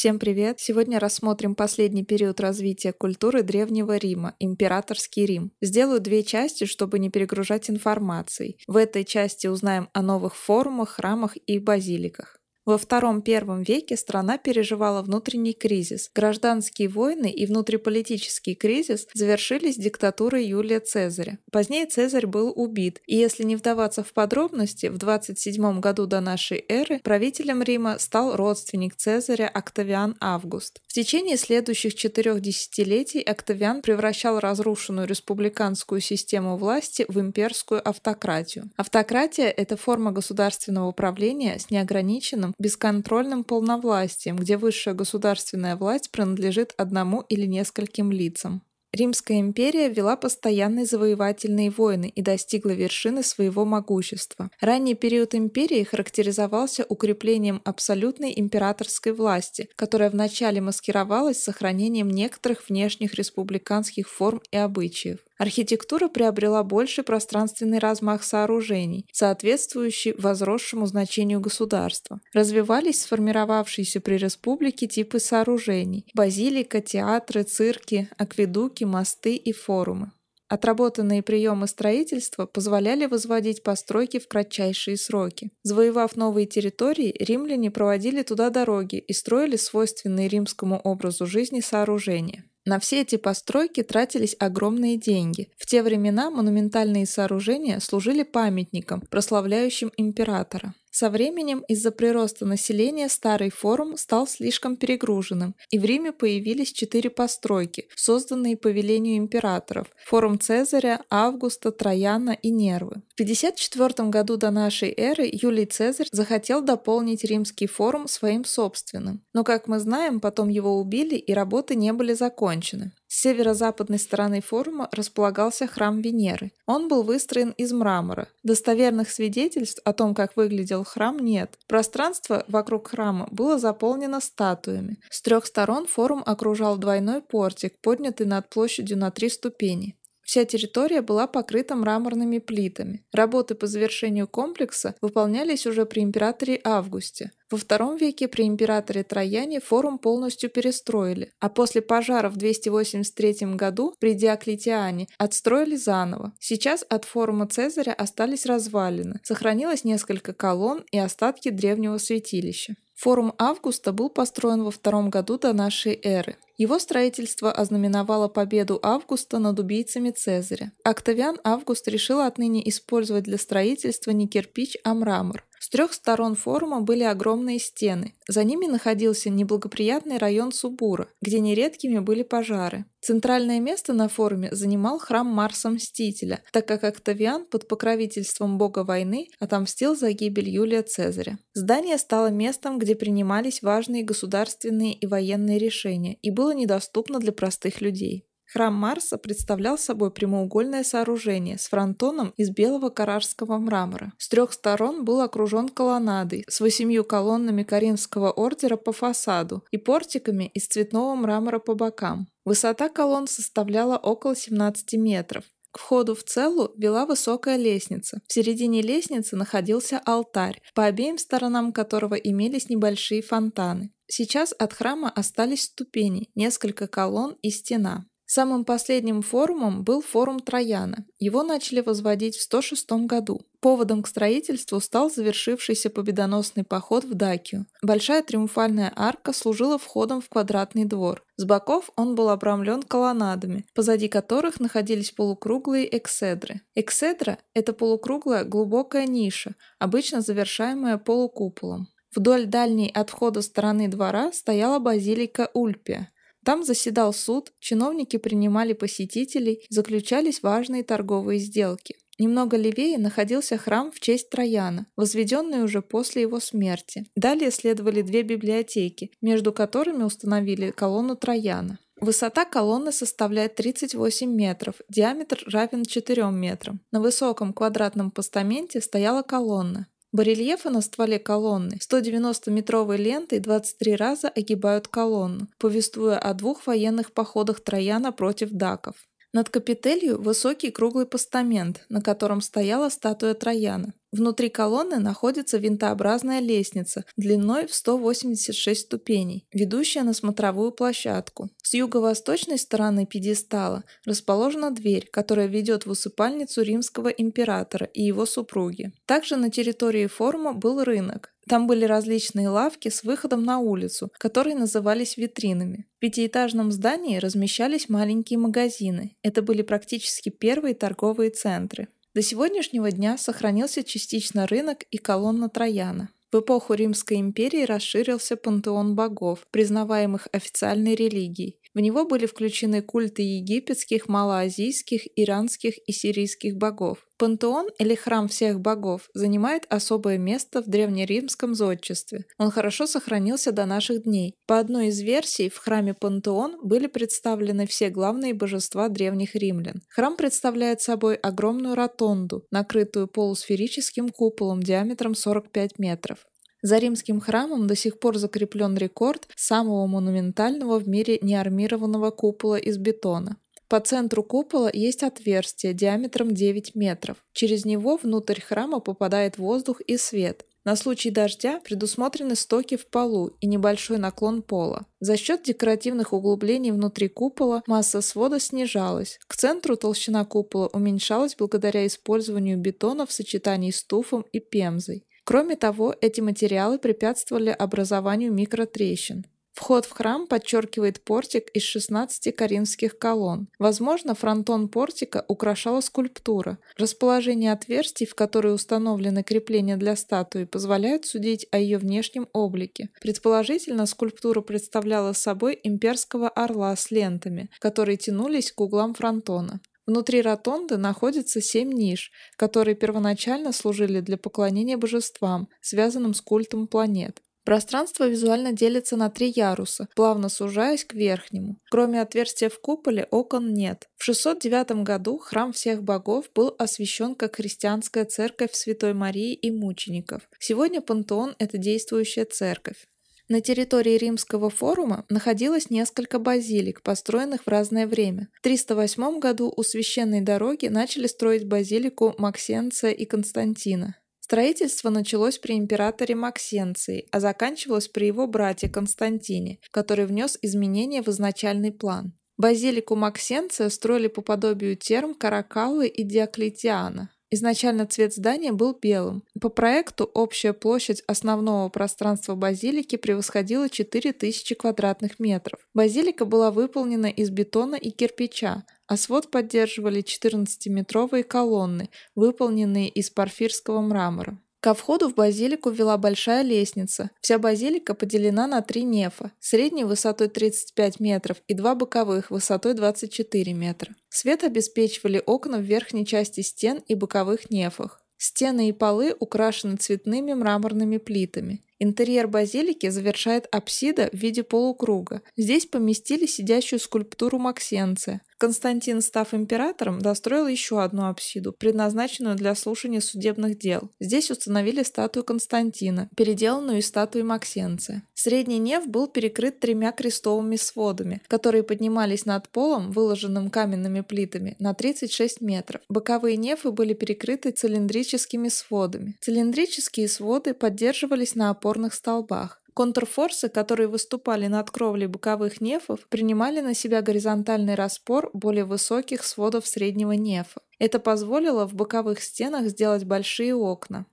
Всем привет! Сегодня рассмотрим последний период развития культуры Древнего Рима, Императорский Рим. Сделаю две части, чтобы не перегружать информацией. В этой части узнаем о новых форумах, храмах и базиликах. Во втором первом веке страна переживала внутренний кризис. Гражданские войны и внутриполитический кризис завершились диктатурой Юлия Цезаря. Позднее Цезарь был убит, и если не вдаваться в подробности, в 27 году до нашей эры правителем Рима стал родственник Цезаря Октавиан Август. В течение следующих четырех десятилетий Октавиан превращал разрушенную республиканскую систему власти в имперскую автократию. Автократия – это форма государственного управления с неограниченным бесконтрольным полновластием, где высшая государственная власть принадлежит одному или нескольким лицам. Римская империя вела постоянные завоевательные войны и достигла вершины своего могущества. Ранний период империи характеризовался укреплением абсолютной императорской власти, которая вначале маскировалась сохранением некоторых внешних республиканских форм и обычаев. Архитектура приобрела больший пространственный размах сооружений, соответствующий возросшему значению государства. Развивались сформировавшиеся при республике типы сооружений – базилика, театры, цирки, акведуки, мосты и форумы. Отработанные приемы строительства позволяли возводить постройки в кратчайшие сроки. Завоевав новые территории, римляне проводили туда дороги и строили свойственные римскому образу жизни сооружения. На все эти постройки тратились огромные деньги. В те времена монументальные сооружения служили памятником, прославляющим императора. Со временем из-за прироста населения старый форум стал слишком перегруженным, и в Риме появились четыре постройки, созданные по велению императоров – форум Цезаря, Августа, Трояна и Нервы. В 54 году до нашей эры Юлий Цезарь захотел дополнить римский форум своим собственным, но, как мы знаем, потом его убили и работы не были закончены. С северо-западной стороны форума располагался храм Венеры. Он был выстроен из мрамора. Достоверных свидетельств о том, как выглядел храм, нет. Пространство вокруг храма было заполнено статуями. С трех сторон форум окружал двойной портик, поднятый над площадью на три ступени. Вся территория была покрыта мраморными плитами. Работы по завершению комплекса выполнялись уже при императоре Августе. Во втором веке при императоре Трояне форум полностью перестроили, а после пожара в 283 году при Диоклетиане отстроили заново. Сейчас от форума Цезаря остались развалины, сохранилось несколько колонн и остатки древнего святилища. Форум Августа был построен во втором году до нашей эры. Его строительство ознаменовало победу Августа над убийцами Цезаря. Октавиан Август решил отныне использовать для строительства не кирпич, а мрамор. С трех сторон форума были огромные стены. За ними находился неблагоприятный район Субура, где нередкими были пожары. Центральное место на форуме занимал храм Марса Мстителя, так как Октавиан под покровительством бога войны отомстил за гибель Юлия Цезаря. Здание стало местом, где принимались важные государственные и военные решения и было недоступно для простых людей. Храм Марса представлял собой прямоугольное сооружение с фронтоном из белого карарского мрамора. С трех сторон был окружен колоннадой с восемью колоннами Каримского ордера по фасаду и портиками из цветного мрамора по бокам. Высота колонн составляла около 17 метров. К входу в целу вела высокая лестница. В середине лестницы находился алтарь, по обеим сторонам которого имелись небольшие фонтаны. Сейчас от храма остались ступени, несколько колонн и стена. Самым последним форумом был форум Трояна. Его начали возводить в 106 году. Поводом к строительству стал завершившийся победоносный поход в Дакию. Большая триумфальная арка служила входом в квадратный двор. С боков он был обрамлен колоннадами, позади которых находились полукруглые экседры. Экседра – это полукруглая глубокая ниша, обычно завершаемая полукуполом. Вдоль дальней от входа стороны двора стояла базилика Ульпия – там заседал суд, чиновники принимали посетителей, заключались важные торговые сделки. Немного левее находился храм в честь Трояна, возведенный уже после его смерти. Далее следовали две библиотеки, между которыми установили колонну Трояна. Высота колонны составляет 38 метров, диаметр равен 4 метрам. На высоком квадратном постаменте стояла колонна. Барельефы на стволе колонны 190-метровой лентой 23 раза огибают колонну, повествуя о двух военных походах Трояна против даков. Над капителью высокий круглый постамент, на котором стояла статуя Трояна. Внутри колонны находится винтообразная лестница длиной в 186 ступеней, ведущая на смотровую площадку. С юго-восточной стороны пьедестала расположена дверь, которая ведет в усыпальницу римского императора и его супруги. Также на территории форума был рынок, там были различные лавки с выходом на улицу, которые назывались витринами. В пятиэтажном здании размещались маленькие магазины. Это были практически первые торговые центры. До сегодняшнего дня сохранился частично рынок и колонна Трояна. В эпоху Римской империи расширился пантеон богов, признаваемых официальной религией. В него были включены культы египетских, малоазийских, иранских и сирийских богов. Пантеон или храм всех богов занимает особое место в древнеримском зодчестве. Он хорошо сохранился до наших дней. По одной из версий, в храме Пантеон были представлены все главные божества древних римлян. Храм представляет собой огромную ротонду, накрытую полусферическим куполом диаметром 45 метров. За римским храмом до сих пор закреплен рекорд самого монументального в мире неармированного купола из бетона. По центру купола есть отверстие диаметром 9 метров. Через него внутрь храма попадает воздух и свет. На случай дождя предусмотрены стоки в полу и небольшой наклон пола. За счет декоративных углублений внутри купола масса свода снижалась. К центру толщина купола уменьшалась благодаря использованию бетона в сочетании с туфом и пемзой. Кроме того, эти материалы препятствовали образованию микротрещин. Вход в храм подчеркивает портик из 16 коринфских колонн. Возможно, фронтон портика украшала скульптура. Расположение отверстий, в которые установлены крепления для статуи, позволяет судить о ее внешнем облике. Предположительно, скульптура представляла собой имперского орла с лентами, которые тянулись к углам фронтона. Внутри ротонды находятся семь ниш, которые первоначально служили для поклонения божествам, связанным с культом планет. Пространство визуально делится на три яруса, плавно сужаясь к верхнему. Кроме отверстия в куполе, окон нет. В 609 году храм всех богов был освящен как христианская церковь Святой Марии и мучеников. Сегодня пантеон – это действующая церковь. На территории Римского форума находилось несколько базилик, построенных в разное время. В 308 году у священной дороги начали строить базилику Максенца и Константина. Строительство началось при императоре Максенции, а заканчивалось при его брате Константине, который внес изменения в изначальный план. Базилику Максенция строили по подобию терм Каракаллы и Диоклетиана. Изначально цвет здания был белым. По проекту общая площадь основного пространства базилики превосходила 4000 квадратных метров. Базилика была выполнена из бетона и кирпича, а свод поддерживали 14-метровые колонны, выполненные из порфирского мрамора. Ко входу в базилику вела большая лестница. Вся базилика поделена на три нефа, средний высотой 35 метров и два боковых высотой 24 метра. Свет обеспечивали окна в верхней части стен и боковых нефах. Стены и полы украшены цветными мраморными плитами. Интерьер базилики завершает апсида в виде полукруга. Здесь поместили сидящую скульптуру Максенция. Константин, став императором, достроил еще одну апсиду, предназначенную для слушания судебных дел. Здесь установили статую Константина, переделанную из статуи Максенция. Средний неф был перекрыт тремя крестовыми сводами, которые поднимались над полом, выложенным каменными плитами, на 36 метров. Боковые нефы были перекрыты цилиндрическими сводами. Цилиндрические своды поддерживались на опоре опорных столбах. Контрфорсы, которые выступали над кровлей боковых нефов, принимали на себя горизонтальный распор более высоких сводов среднего нефа. Это позволило в боковых стенах сделать большие окна.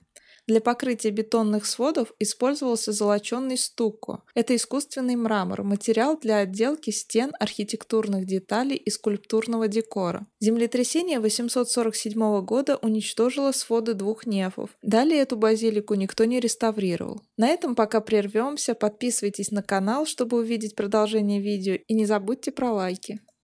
Для покрытия бетонных сводов использовался золоченный стуко. Это искусственный мрамор, материал для отделки стен, архитектурных деталей и скульптурного декора. Землетрясение 847 года уничтожило своды двух нефов. Далее эту базилику никто не реставрировал. На этом пока прервемся. Подписывайтесь на канал, чтобы увидеть продолжение видео, и не забудьте про лайки.